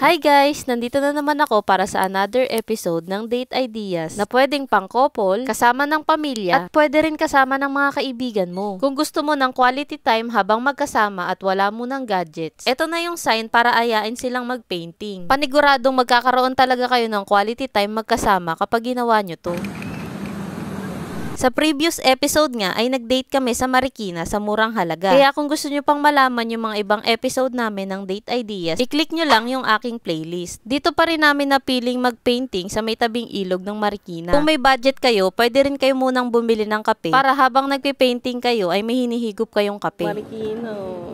Hi guys! Nandito na naman ako para sa another episode ng Date Ideas na pwedeng pang-couple, kasama ng pamilya, at pwede rin kasama ng mga kaibigan mo. Kung gusto mo ng quality time habang magkasama at wala mo ng gadgets, eto na yung sign para ayain silang magpainting. Paniguradong magkakaroon talaga kayo ng quality time magkasama kapag ginawa nyo to. Sa previous episode nga ay nag-date kami sa Marikina sa murang halaga. Kaya kung gusto nyo pang malaman yung mga ibang episode namin ng date ideas, i-click nyo lang yung aking playlist. Dito pa rin namin napiling mag-painting sa may tabing ilog ng Marikina. Kung may budget kayo, pwede rin kayo munang bumili ng kape para habang nagpe-painting kayo ay may hinihigop kayong kape. Marikino.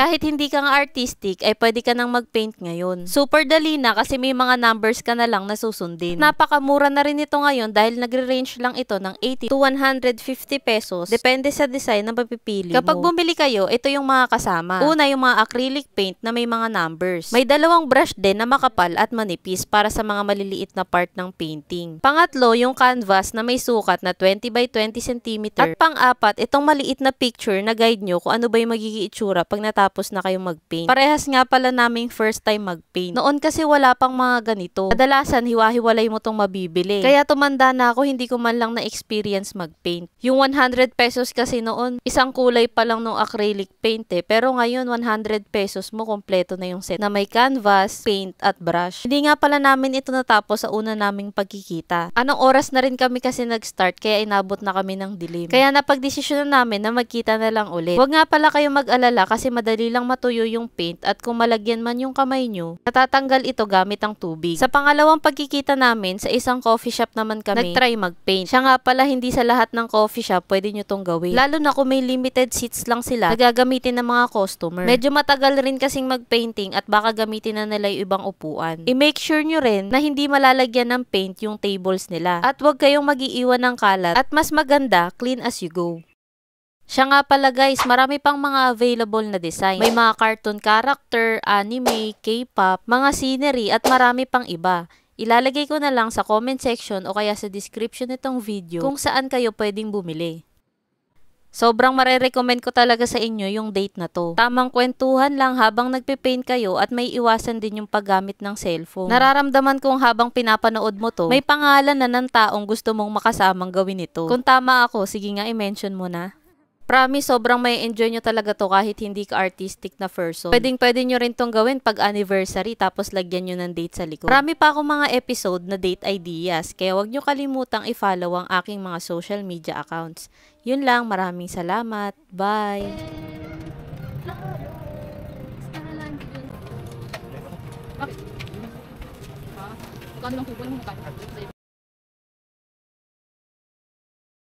Kahit hindi ka nga artistic, ay eh, pwede ka nang mag-paint ngayon. Super dali na kasi may mga numbers ka na lang na susundin. Napakamura na rin ito ngayon dahil nagre-range lang ito ng 80 to 150 pesos. Depende sa design na mapipili mo. Kapag bumili kayo, ito yung mga kasama. Una, yung mga acrylic paint na may mga numbers. May dalawang brush din na makapal at manipis para sa mga maliliit na part ng painting. Pangatlo, yung canvas na may sukat na 20 by 20 cm. At pang-apat, itong maliit na picture na guide nyo kung ano ba yung magiging itsura pag natapos tapos na kayong mag-paint. Parehas nga pala naming first time mag-paint. Noon kasi wala pang mga ganito. Kadalasan, hiwa-hiwalay mo tong mabibili. Kaya tumanda na ako, hindi ko man lang na-experience mag-paint. Yung 100 pesos kasi noon, isang kulay pa lang nung acrylic paint eh. Pero ngayon, 100 pesos mo, kompleto na yung set na may canvas, paint, at brush. Hindi nga pala namin ito natapos sa una naming pagkikita. Anong oras na rin kami kasi nag-start, kaya inabot na kami ng dilim. Kaya na namin na magkita na lang ulit. Huwag nga pala kayo mag-alala kasi madali madali lang matuyo yung paint at kung malagyan man yung kamay nyo, natatanggal ito gamit ang tubig. Sa pangalawang pagkikita namin, sa isang coffee shop naman kami, nagtry magpaint. Siya nga pala hindi sa lahat ng coffee shop pwede nyo tong gawin. Lalo na kung may limited seats lang sila, na gagamitin ng mga customer. Medyo matagal rin kasing magpainting at baka gamitin na nila yung ibang upuan. I-make sure nyo rin na hindi malalagyan ng paint yung tables nila. At huwag kayong mag-iiwan ng kalat at mas maganda, clean as you go. Siya nga pala guys, marami pang mga available na design. May mga cartoon character, anime, K-pop, mga scenery at marami pang iba. Ilalagay ko na lang sa comment section o kaya sa description nitong video kung saan kayo pwedeng bumili. Sobrang marerecommend ko talaga sa inyo yung date na to. Tamang kwentuhan lang habang nagpe-paint kayo at may iwasan din yung paggamit ng cellphone. Nararamdaman kong habang pinapanood mo to, may pangalan na ng taong gusto mong makasamang gawin ito. Kung tama ako, sige nga i-mention mo na. Promise, sobrang may enjoy nyo talaga to kahit hindi ka artistic na person. Pwedeng pwede nyo rin tong gawin pag anniversary tapos lagyan nyo ng date sa likod. Marami pa akong mga episode na date ideas kaya wag nyo kalimutang i-follow ang aking mga social media accounts. Yun lang, maraming salamat. Bye! Kano ah, lang po mukha?